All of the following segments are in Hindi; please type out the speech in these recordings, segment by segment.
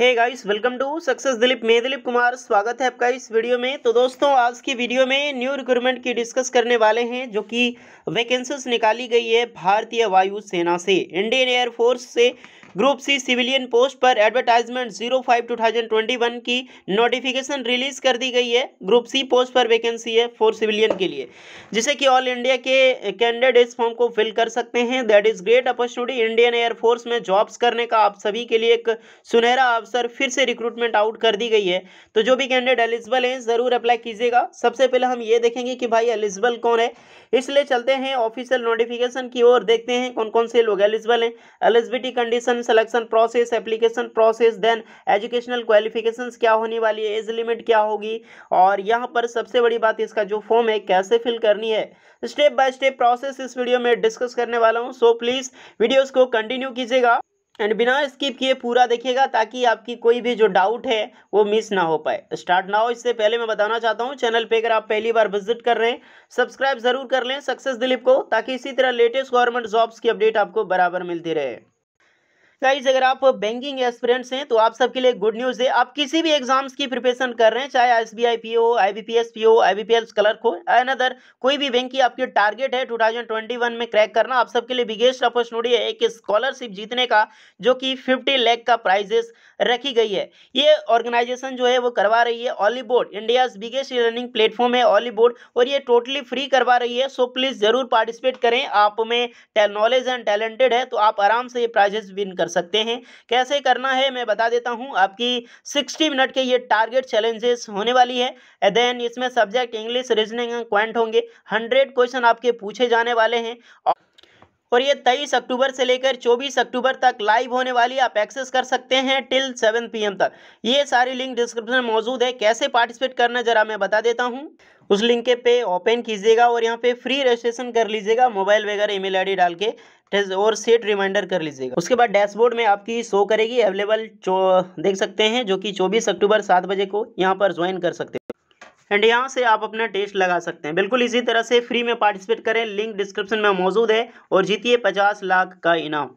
hey guys welcome to success Dilip मैं दिलीप कुमार स्वागत है आपका इस वीडियो में तो दोस्तों आज की वीडियो में न्यू रिक्रूटमेंट की डिस्कस करने वाले हैं जो कि वैकेंसीज निकाली गई है भारतीय वायुसेना से इंडियन एयरफोर्स से ग्रुप सी सिविलियन पोस्ट पर advertisement zero five two thousand twenty one की नोटिफिकेशन रिलीज कर दी गई है ग्रुप सी पोस्ट पर वैकेंसी है फोर सिविलियन के लिए जिसे कि ऑल इंडिया के कैंडिडेट फॉर्म को फिल कर सकते हैं that is great opportunity Indian air force में जॉब्स करने का आप सभी के लिए एक सुनहरा अवसर फिर से रिक्रूटमेंट आउट कर दी गई है तो जो भी कैंडिडेट एलिजिबल हैं ज़रूर अप्लाई कीजिएगा सबसे पहले हम ये देखेंगे कि भाई एलिजिबल कौन है इसलिए चलते हैं ऑफिशियल नोटिफिकेशन की ओर देखते हैं कौन कौन से लोग एलिजिबल हैं eligibility condition stream selection process application process then educational qualifications क्या होने वाली है एज लिमिट क्या होगी और यहाँ पर सबसे बड़ी बात इसका जो फॉर्म है कैसे फिल करनी है स्टेप बाय स्टेप प्रोसेस इस वीडियो में डिस्कस करने वाला हूँ सो प्लीज़ वीडियोज़ को कंटिन्यू कीजिएगा एंड बिना स्किप किए पूरा देखिएगा ताकि आपकी कोई भी जो डाउट है वो मिस ना हो पाए स्टार्ट ना हो इससे पहले मैं बताना चाहता हूँ चैनल पे अगर आप पहली बार विजिट कर रहे हैं सब्सक्राइब जरूर कर लें सक्सेस दिलीप को ताकि इसी तरह लेटेस्ट गवर्नमेंट जॉब्स की अपडेट आपको बराबर मिलती रहे गाइज अगर आप बैंकिंग एस्पिरेंट्स हैं तो आप सबके लिए गुड न्यूज़ है आप किसी भी एग्जाम्स की प्रिपरेशन कर रहे हैं चाहे S B I P O I B P S P O I B P S clerk हो अनदर कोई भी बैंक की आपकी टारगेट है 2021 में क्रैक करना आप सबके लिए बिगेस्ट अपॉर्चुनिटी है एक स्कॉलरशिप जीतने का जो कि फिफ्टी लैख का प्राइजेस रखी गई है ये ऑर्गेनाइजेशन जो है वो करवा रही है Oliveboard India biggest learning platform है ऑलीबोर्ड और ये टोटली फ्री करवा रही है सो प्लीज़ ज़रूर पार्टिसिपेट करें आप में नॉलेज एंड टैलेंटेड है तो आप आराम से ये प्राइजेस विन कर सकते हैं कैसे करना है मैं बता देता हूँ आपकी सिक्सटी मिनट के ये टारगेट चैलेंजेस होने वाली है देन इसमें सब्जेक्ट इंग्लिश रीजनिंग क्वेंट होंगे हंड्रेड क्वेश्चन आपके पूछे जाने वाले हैं और और ये 23 अक्टूबर से लेकर 24 अक्टूबर तक लाइव होने वाली आप एक्सेस कर सकते हैं टिल 7 पीएम तक ये सारी लिंक डिस्क्रिप्शन में मौजूद है कैसे पार्टिसिपेट करना जरा मैं बता देता हूँ उस लिंक के पे ओपन कीजिएगा और यहाँ पे फ्री रजिस्ट्रेशन कर लीजिएगा मोबाइल वगैरह ईमेल आईडी डाल के और सेट रिमाइंडर कर लीजिएगा उसके बाद डैशबोर्ड में आपकी शो करेगी अवेलेबल देख सकते हैं जो कि 24 अक्टूबर सात बजे को यहाँ पर ज्वाइन कर सकते हैं एंड यहाँ से आप अपना टेस्ट लगा सकते हैं बिल्कुल इसी तरह से फ्री में पार्टिसिपेट करें लिंक डिस्क्रिप्शन में मौजूद है और जीतिए पचास लाख का इनाम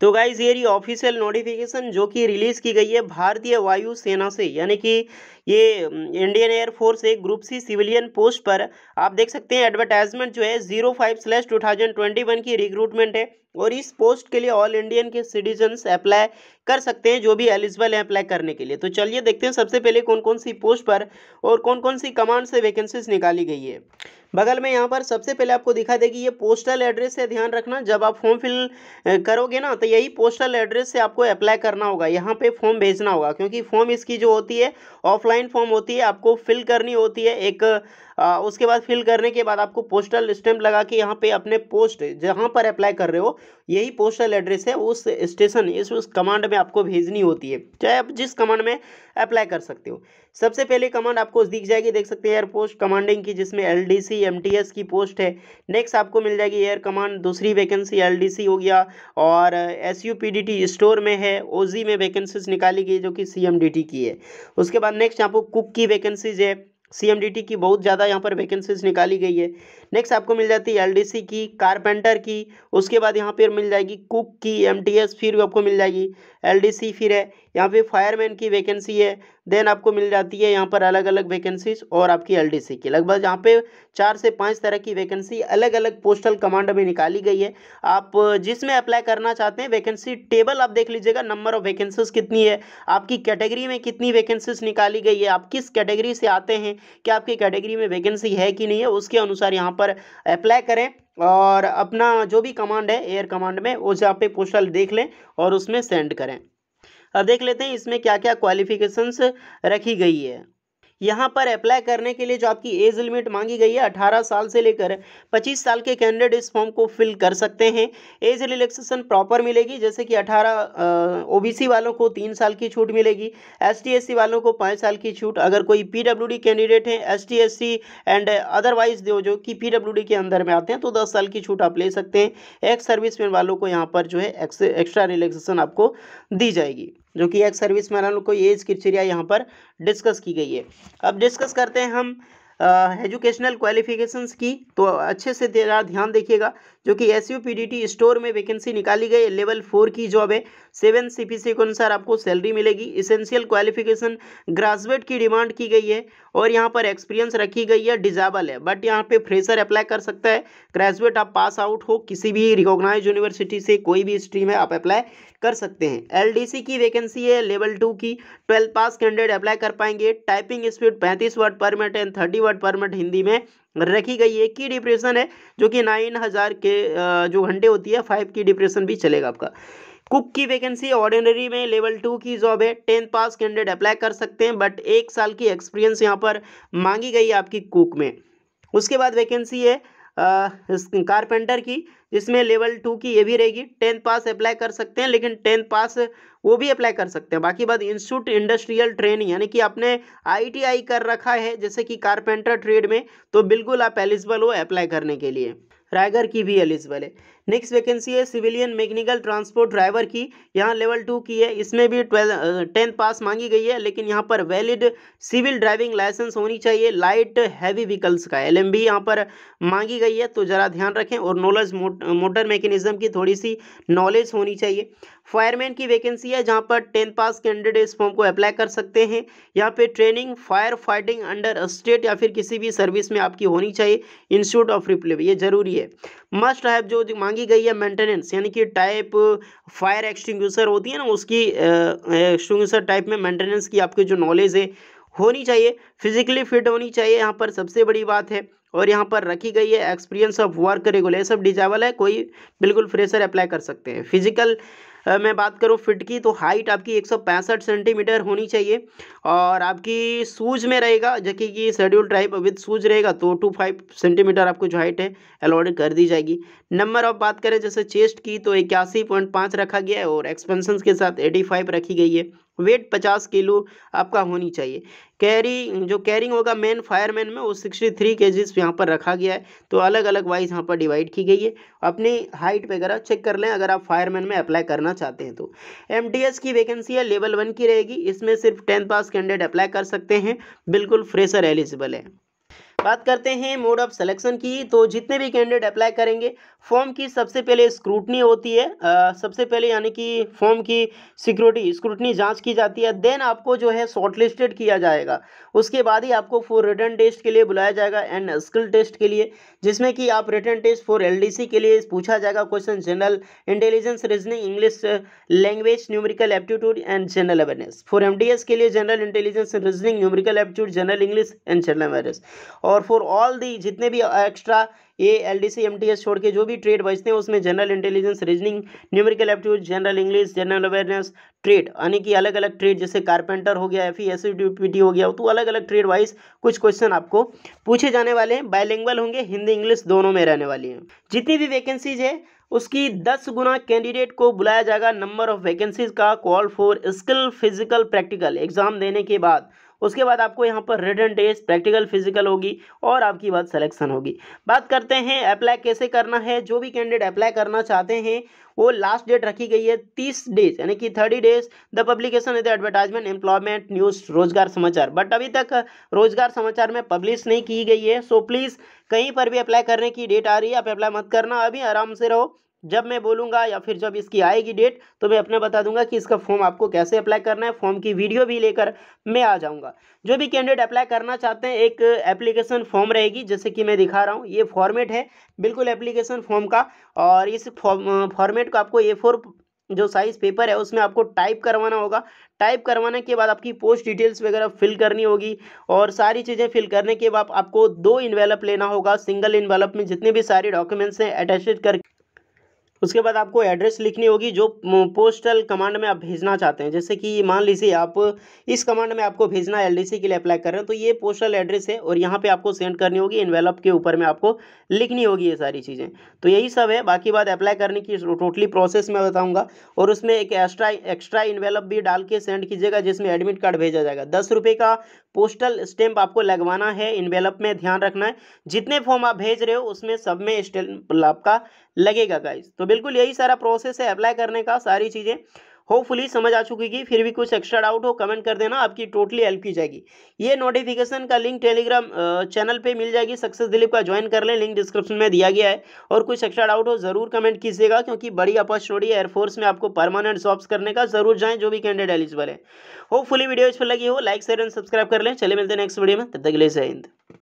तो गाइज ये ऑफिशियल नोटिफिकेशन जो कि रिलीज़ की गई है भारतीय वायु सेना से यानी कि ये इंडियन एयरफोर्स एक ग्रुप सी सिविलियन पोस्ट पर आप देख सकते हैं एडवर्टाइजमेंट जो है zero five slash two thousand twenty one की रिक्रूटमेंट है और इस पोस्ट के लिए ऑल इंडियन के सिटीजन्स अप्लाई कर सकते हैं जो भी एलिजिबल है अप्लाई करने के लिए तो चलिए देखते हैं सबसे पहले कौन कौन सी पोस्ट पर और कौन कौन सी कमांड से वैकेंसीज निकाली गई है बगल में यहाँ पर सबसे पहले आपको दिखा देगी ये पोस्टल एड्रेस से ध्यान रखना जब आप फॉर्म फिल करोगे ना तो यही पोस्टल एड्रेस से आपको अप्लाई करना होगा यहाँ पे फॉर्म भेजना होगा क्योंकि फॉर्म इसकी जो होती है ऑफलाइन फॉर्म होती है आपको फिल करनी होती है एक उसके बाद फिल करने के बाद आपको पोस्टल स्टैम्प लगा के यहाँ पे अपने पोस्ट जहाँ पर अप्लाई कर रहे हो यही पोस्टल एड्रेस है उस स्टेशन इस उस कमांड में आपको भेजनी होती है चाहे आप जिस कमांड में अप्लाई कर सकते हो सबसे पहले कमांड आपको दिख जाएगी देख सकते हैं एयर पोस्ट कमांडिंग की जिसमें L D C M T S की पोस्ट है नेक्स्ट आपको मिल जाएगी एयर कमांड दूसरी वैकेंसी एल डी सी हो गया और S U P D T store में है ओ जी में वैकेंसीज निकाली गई जो कि सी एम डी टी की है उसके बाद नेक्स्ट आपको कुक की वैकेंसीज है सी की बहुत ज़्यादा यहाँ पर वैकेंसीज निकाली गई है नेक्स्ट आपको मिल जाती है एलडीसी की कारपेंटर की उसके बाद यहाँ पर मिल जाएगी कुक की एमटीएस फिर आपको मिल जाएगी एलडीसी फिर है यहाँ पे फायरमैन की वैकेंसी है देन आपको मिल जाती है यहाँ पर अलग अलग वैकेंसीज और आपकी एलडीसी की लगभग यहाँ पे चार से पाँच तरह की वैकेंसी अलग अलग पोस्टल कमांड में निकाली गई है आप जिसमें अप्लाई करना चाहते हैं वैकेंसी टेबल आप देख लीजिएगा नंबर ऑफ वैकेंसीज कितनी है आपकी कैटेगरी में कितनी वैकेंसीज निकाली गई है आप किस कैटेगरी से आते हैं क्या आपकी कैटेगरी में वैकेंसी है कि नहीं है उसके अनुसार यहाँ पर अप्लाई करें और अपना जो भी कमांड है एयर कमांड में वो जहाँ पे पोस्टल देख लें और उसमें सेंड करें अब देख लेते हैं इसमें क्या क्या क्वालिफिकेशंस रखी गई है यहाँ पर अप्लाई करने के लिए जो आपकी एज लिमिट मांगी गई है अठारह साल से लेकर पच्चीस साल के कैंडिडेट इस फॉर्म को फिल कर सकते हैं एज रिलैक्सेशन प्रॉपर मिलेगी जैसे कि अठारह ओबीसी वालों को तीन साल की छूट मिलेगी एसटी वालों को पाँच साल की छूट अगर कोई पीडब्ल्यूडी कैंडिडेट हैं एसटी एंड अदरवाइज दो जो कि पी के अंदर में आते हैं तो दस साल की छूट आप ले सकते हैं एक्स सर्विसमैन वालों को यहाँ पर जो है एक्स्ट्रा रिलैक्सेशन आपको दी जाएगी जो कि एक सर्विस मैन को ये क्रिटेरिया यहाँ पर डिस्कस की गई है अब डिस्कस करते हैं हम एजुकेशनल uh, क्वालिफिकेशंस की तो अच्छे से ध्यान देखिएगा जो कि एस यू स्टोर में वैकेंसी निकाली गई लेवल फोर की जॉब है सेवन सी के अनुसार आपको सैलरी मिलेगी इसेंशियल क्वालिफिकेशन ग्रेजुएट की डिमांड की गई है और यहाँ पर एक्सपीरियंस रखी गई है डिजाबल है बट यहाँ पे फ्रेशर अप्लाई कर सकता है ग्रेजुएट आप पास आउट हो किसी भी रिकॉग्नाइज यूनिवर्सिटी से कोई भी स्ट्रीम है आप अप्लाई कर सकते हैं एलडीसी की वैकेंसी है लेवल टू की ट्वेल्थ पास कैंडिडेट अप्लाई कर पाएंगे टाइपिंग स्पीड पैंतीस word per minute and thirty word per minute Hindi में रखी गई है की डिप्रेशन है जो कि नाइन हज़ार के जो घंटे होती है फाइव की डिप्रेशन भी चलेगा आपका कुक की वैकेंसी ऑर्डिनरी में लेवल टू की जॉब है टेंथ पास कैंडिडेट अप्लाई कर सकते हैं बट एक साल की एक्सपीरियंस यहाँ पर मांगी गई है आपकी कुक में उसके बाद वैकेंसी है कारपेंटर की जिसमें लेवल टू की ये भी रहेगी टेंथ पास अप्लाई कर सकते हैं लेकिन टेंथ पास वो भी अप्लाई कर सकते हैं बाकी बात इंस्टीट्यूट इंडस्ट्रियल ट्रेनिंग यानी कि आपने आईटीआई कर रखा है जैसे कि कारपेंटर ट्रेड में तो बिल्कुल आप एलिजिबल हो अप्लाई करने के लिए रायगढ़ की भी एलिजिबल है नेक्स्ट वैकेंसी है सिविलियन मैकेनिकल ट्रांसपोर्ट ड्राइवर की यहाँ लेवल टू की है इसमें भी ट्वेल्थ टेंथ पास मांगी गई है लेकिन यहाँ पर वैलिड सिविल ड्राइविंग लाइसेंस होनी चाहिए लाइट हैवी व्हीकल्स का एल एम यहाँ पर मांगी गई है तो ज़रा ध्यान रखें और नॉलेज मोटर मैकेनिज्म की थोड़ी सी नॉलेज होनी चाहिए फायरमैन की वैकेंसी है जहाँ पर टेंथ पास कैंडिडेट इस फॉर्म को अप्लाई कर सकते हैं यहाँ पे training fire fighting under state या फिर किसी भी सर्विस में आपकी होनी चाहिए इंस्टीट्यूट ऑफ रिप्लेव ये जरूरी है मस्ट हैव जो मांगी की गई है मेंटेनेंस यानी कि टाइप फायर एक्सटिंग्यूसर होती है ना उसकी एक्सटिंग्यूसर टाइप में मेंटेनेंस की आपकी जो नॉलेज है होनी चाहिए फिजिकली फिट होनी चाहिए यहाँ पर सबसे बड़ी बात है और यहाँ पर रखी गई है एक्सपीरियंस ऑफ वर्क रेगुलर सब डिजावल है कोई बिल्कुल फ्रेशर अप्लाई कर सकते हैं फिजिकल मैं बात करूँ फिट की तो हाइट आपकी 165 सेंटीमीटर होनी चाहिए और आपकी शूज़ में रहेगा जबकि कि शेड्यूल ट्राइप विद सूज़ रहेगा तो टू फाइव सेंटीमीटर आपको जो हाइट है अलॉट कर दी जाएगी नंबर ऑफ बात करें जैसे चेस्ट की तो इक्यासी रखा गया है और एक्सपेंसन के साथ एटी रखी गई है वेट पचास किलो आपका होनी चाहिए कैरी जो कैरिंग होगा मेन फायरमैन में वो सिक्सटी थ्री केजीज यहाँ पर रखा गया है तो अलग अलग वाइज यहाँ पर डिवाइड की गई है अपनी हाइट वगैरह चेक कर लें अगर आप फायरमैन में अप्लाई करना चाहते हैं तो एम की वैकेंसी है लेवल वन की रहेगी इसमें सिर्फ टेंथ पास कैंडिडेट अप्लाई कर सकते हैं बिल्कुल फ्रेशर एलिजिबल है बात करते हैं मोड ऑफ सिलेक्शन की तो जितने भी कैंडिडेट अप्लाई करेंगे फॉर्म की सबसे पहले स्क्रूटनी होती है आ, सबसे पहले यानी कि फॉर्म की सिक्योरिटी स्क्रूटनी जांच की जाती है देन आपको जो है शॉर्टलिस्टेड किया जाएगा उसके बाद ही आपको फॉर रिटर्न टेस्ट के लिए बुलाया जाएगा एंड स्किल टेस्ट के लिए जिसमें कि आप रिटर्न टेस्ट फॉर एल के लिए पूछा जाएगा question general intelligence reasoning English language numerical aptitude and general awareness for M के लिए general intelligence reasoning numerical aptitude general English and general awareness और फॉर ऑल दी जितने भी extra A L D C M T S छोड़ के जो भी ट्रेड बचते हैं उसमें general intelligence reasoning numerical aptitude general English general awareness trade यानी कि अलग अलग ट्रेड जैसे कारपेंटर हो गया एफ ई एस पी हो गया तो अलग अलग ट्रेड वाइज कुछ क्वेश्चन आपको पूछे जाने वाले हैं बायलिंगल होंगे हिंदी इंग्लिश दोनों में रहने वाली हैं जितनी भी वैकेंसीज है उसकी दस गुना कैंडिडेट को बुलाया जाएगा नंबर ऑफ वैकेंसीज का call for skill physical practical exam देने के बाद उसके बाद आपको यहाँ पर रिटर्न टेस्ट प्रैक्टिकल फिजिकल होगी और आपकी बात सिलेक्शन होगी बात करते हैं अप्लाई कैसे करना है जो भी कैंडिडेट अप्लाई करना चाहते हैं वो लास्ट डेट रखी गई है तीस डेज यानी कि thirty days the publication is advertisement employment news Rozgar Samachar but अभी तक रोजगार समाचार में पब्लिश नहीं की गई है सो प्लीज़ कहीं पर भी अप्लाई करने की डेट आ रही है आप अप्लाई मत करना अभी आराम से रहो जब मैं बोलूँगा या फिर जब इसकी आएगी डेट तो मैं अपने बता दूंगा कि इसका फॉर्म आपको कैसे अप्लाई करना है फॉर्म की वीडियो भी लेकर मैं आ जाऊँगा जो भी कैंडिडेट अप्लाई करना चाहते हैं एक एप्लीकेशन फॉर्म रहेगी जैसे कि मैं दिखा रहा हूँ ये फॉर्मेट है बिल्कुल एप्लीकेशन फॉर्म का और इस फॉर्मेट को आपको ए फोर जो साइज़ पेपर है उसमें आपको टाइप करवाना होगा टाइप करवाने के बाद आपकी पोस्ट डिटेल्स वगैरह फिल करनी होगी और सारी चीज़ें फिल करने के बाद आपको दो इन्वेलप लेना होगा सिंगल इन्वेलप में जितने भी सारे डॉक्यूमेंट्स हैं अटैचेड करके उसके बाद आपको एड्रेस लिखनी होगी जो पोस्टल कमांड में आप भेजना चाहते हैं जैसे कि मान लीजिए आप इस कमांड में आपको भेजना एलडीसी के लिए अप्लाई कर रहे हैं तो ये पोस्टल एड्रेस है और यहाँ पे आपको सेंड करनी होगी इन्वेलप के ऊपर में आपको लिखनी होगी ये सारी चीज़ें तो यही सब है बाकी बात अप्लाई करने की टोटली प्रोसेस मैं बताऊँगा और उसमें एक एक्स्ट्रा एक्स्ट्रा इन्वेलप भी डाल के सेंड कीजिएगा जिसमें एडमिट कार्ड भेजा जाएगा दस का पोस्टल स्टैंप आपको लगवाना है इनवेलप में ध्यान रखना है जितने फॉर्म आप भेज रहे हो उसमें सब में स्टैंप आपका लगेगा गाइज तो बिल्कुल यही सारा प्रोसेस है अप्लाई करने का सारी चीज़ें होपफुली समझ आ चुकी होगी फिर भी कुछ एक्स्ट्रा डाउट हो कमेंट कर देना आपकी टोटली हेल्प की जाएगी ये नोटिफिकेशन का लिंक टेलीग्राम चैनल पे मिल जाएगी सक्सेस दिलीप का ज्वाइन कर लें लिंक डिस्क्रिप्शन में दिया गया है और कुछ एक्स्ट्रा डाउट हो जरूर कमेंट कीजिएगा क्योंकि बड़ी अपॉर्चुनिटी एयरफोर्स में आपको परमानेंट जॉब्स करने का जरूर जाए जो भी कैंडिडेट एलिजिबल है होपफुली वीडियो इस पर लगी हो लाइक शेयर एंड सब्सक्राइब कर लें चले मिलते हैं नेक्स्ट वीडियो में तब तक ले जय हिंद